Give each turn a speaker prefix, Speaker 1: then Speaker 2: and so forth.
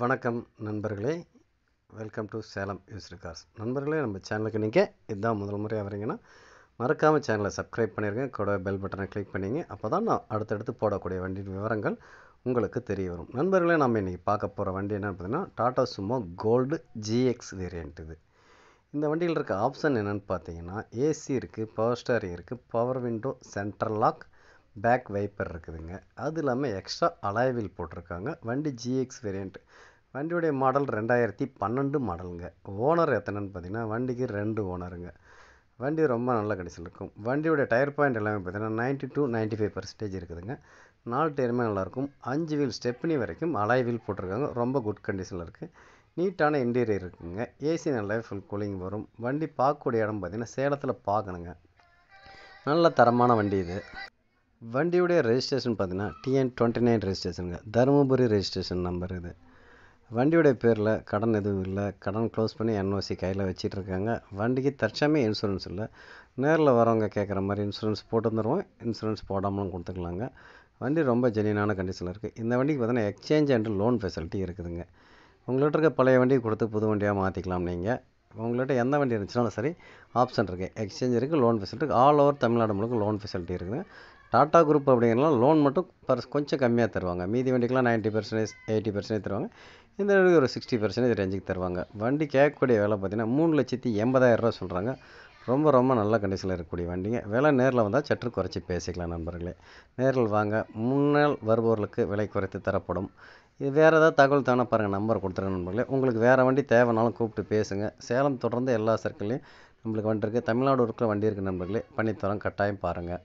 Speaker 1: வணக்கம் நண்பர்களே welcome to Salem used cars நண்பர்களே நம்ம சேனலுக்கு நீங்கள் இதுதான் முதல் முறையாக வரீங்கன்னா மறக்காமல் சேனலை சப்ஸ்கிரைப் பண்ணியிருக்கேன் கூட பெல் பட்டனை கிளிக் பண்ணிங்க அப்போ தான் நான் அடுத்தடுத்து போடக்கூடிய வண்டியின் விவரங்கள் உங்களுக்கு தெரிய வரும் நண்பர்களே நம்ம இன்றைக்கி பார்க்க போகிற வண்டி என்னென்னு பார்த்தீங்கன்னா Tata Sumo gold GX variant இது இந்த வண்டியில் இருக்க ஆப்ஷன் என்னென்னு பார்த்தீங்கன்னா ஏசி இருக்குது பவர் ஸ்டேரிங் இருக்குது power window central lock back wiper இருக்குதுங்க அது இல்லாமல் எக்ஸ்ட்ரா அலாய்வில் போட்டிருக்காங்க வண்டி ஜிஎக்ஸ் வேரியண்ட் வண்டியுடைய மாடல் ரெண்டாயிரத்தி பன்னெண்டு மாடலுங்க ஓனர் எத்தனைன்னு பார்த்தீங்கன்னா வண்டிக்கு ரெண்டு ஓனருங்க வண்டி ரொம்ப நல்ல கண்டிஷன் இருக்கும் வண்டியோடைய டயர் பாயிண்ட் எல்லாமே பார்த்தீங்கன்னா ninety two ninety five percentage இருக்குதுங்க நாலு டயருமே நல்லாயிருக்கும் அஞ்சு வீல் ஸ்டெப்னி வரைக்கும் அலாய் வீல் போட்டிருக்காங்க ரொம்ப குட் கண்டிஷனில் இருக்குது நீட்டான இன்டீரியர் இருக்குதுங்க ஏசி நல்லா ஃபுல் கூலிங் வரும் வண்டி பார்க்கக்கூடிய இடம் பார்த்திங்கன்னா சேலத்தில் பார்க்கணுங்க நல்ல தரமான வண்டி இது வண்டியுடைய ரெஜிஸ்ட்ரேஷன் பார்த்தீங்கன்னா டிஎன் டுவெண்ட்டி நைன் ரெஜிஸ்ட்ரேஷனுங்க தருமபுரி ரெஜிஸ்ட்ரேஷன் நம்பர் இது வண்டியுடைய பேரில் கடன் எதுவும் இல்லை கடன் க்ளோஸ் பண்ணி என்ஓசி கையில் வச்சுட்டு இருக்காங்க வண்டிக்கு தற்சமே இன்சூரன்ஸ் இல்லை நேரில் வரவங்க கேட்குற மாதிரி இன்சூரன்ஸ் போட்டு வந்துடுவோம் இன்சூரன்ஸ் போடாமலும் கொடுத்துக்கலாங்க வண்டி ரொம்ப ஜெனியனான கண்டிஷனில் இருக்குது இந்த வண்டிக்கு பார்த்தீங்கன்னா எக்ஸ்சேஞ்ச் அண்ட் லோன் ஃபெசிலிட்டி இருக்குதுங்க உங்கள்கிட்ட இருக்க பழைய வண்டி கொடுத்து புது வண்டியாக மாற்றிக்கலாம் நீங்கள் உங்கள்கிட்ட எந்த வண்டி இருந்துச்சுனாலும் சரி ஆப்ஷன் இருக்குது எக்ஸ்சேஞ்ச் இருக்குது லோன் ஃபெசிலிட்டி இருக்குது ஆல் ஓவர் தமிழ்நாடு முழுக்க லோன் ஃபெசிலிட்டி இருக்குது டாட்டா குரூப் அப்படிங்கிறனால லோன் மட்டும் பர்ஸ் கொஞ்சம் கம்மியாக தருவாங்க மீதி வண்டிக்கெலாம் நைன்டி பர்சன்டேஜ் எயிட்டி பர்சன்டேஜ் தருவாங்க இந்த வண்டிக்கு ஒரு சிக்ஸ்டி பர்சன்டேஜ் ரேஞ்சுக்கு தருவாங்க வண்டி கேட்கக்கூடிய விலை பார்த்திங்கன்னா மூணு லட்சத்தி எண்பதாயிரரூவா சொல்கிறாங்க ரொம்ப ரொம்ப நல்ல கண்டிஷனில் இருக்கக்கூடிய வண்டிங்க விலை நேரில் வந்தால் சற்று குறைச்சி பேசிக்கலாம் நண்பர்களே நேரில் வாங்க முன்னால் வருபவர்களுக்கு விலை குறைத்து தரப்படும் இது வேறு ஏதாவது தகவல் தானே பாருங்கள் நம்பர் கொடுத்துருங்க நண்பர்களே உங்களுக்கு வேறு வண்டி தேவைனாலும் கூப்பிட்டு பேசுங்க சேலம் தொடர்ந்து எல்லா சர்க்கிள்லையும் நம்மளுக்கு வண்டி இருக்குது தமிழ்நாடு இருக்கிற வண்டி இருக்குது நண்பர்களே பண்ணித்தரம் கட்டாயம் பாருங்கள்